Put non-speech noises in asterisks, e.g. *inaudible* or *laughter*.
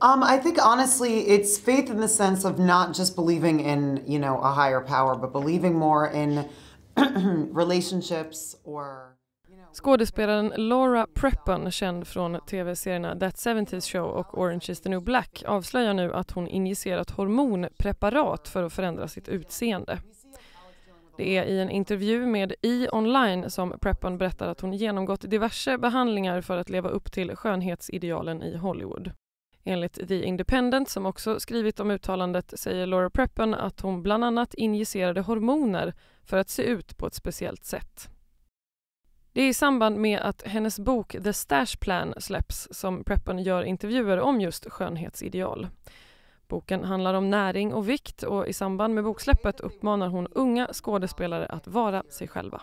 Um, I think honestly, it's faith in the sense of not just believing in you know a higher power, but believing more in *clears throat* relationships or. Skådespelaren Laura Prepon, känd från tv-serierna That 70s Show och Orange is the New Black avslöjar nu att hon injicerat hormonpreparat för att förändra sitt utseende. Det är i en intervju med E! Online som Prepon berättar att hon genomgått diverse behandlingar för att leva upp till skönhetsidealen i Hollywood. Enligt The Independent, som också skrivit om uttalandet, säger Laura Preppen att hon bland annat injicerade hormoner för att se ut på ett speciellt sätt. Det är i samband med att hennes bok The Stash Plan släpps som Preppen gör intervjuer om just skönhetsideal. Boken handlar om näring och vikt och i samband med boksläppet uppmanar hon unga skådespelare att vara sig själva.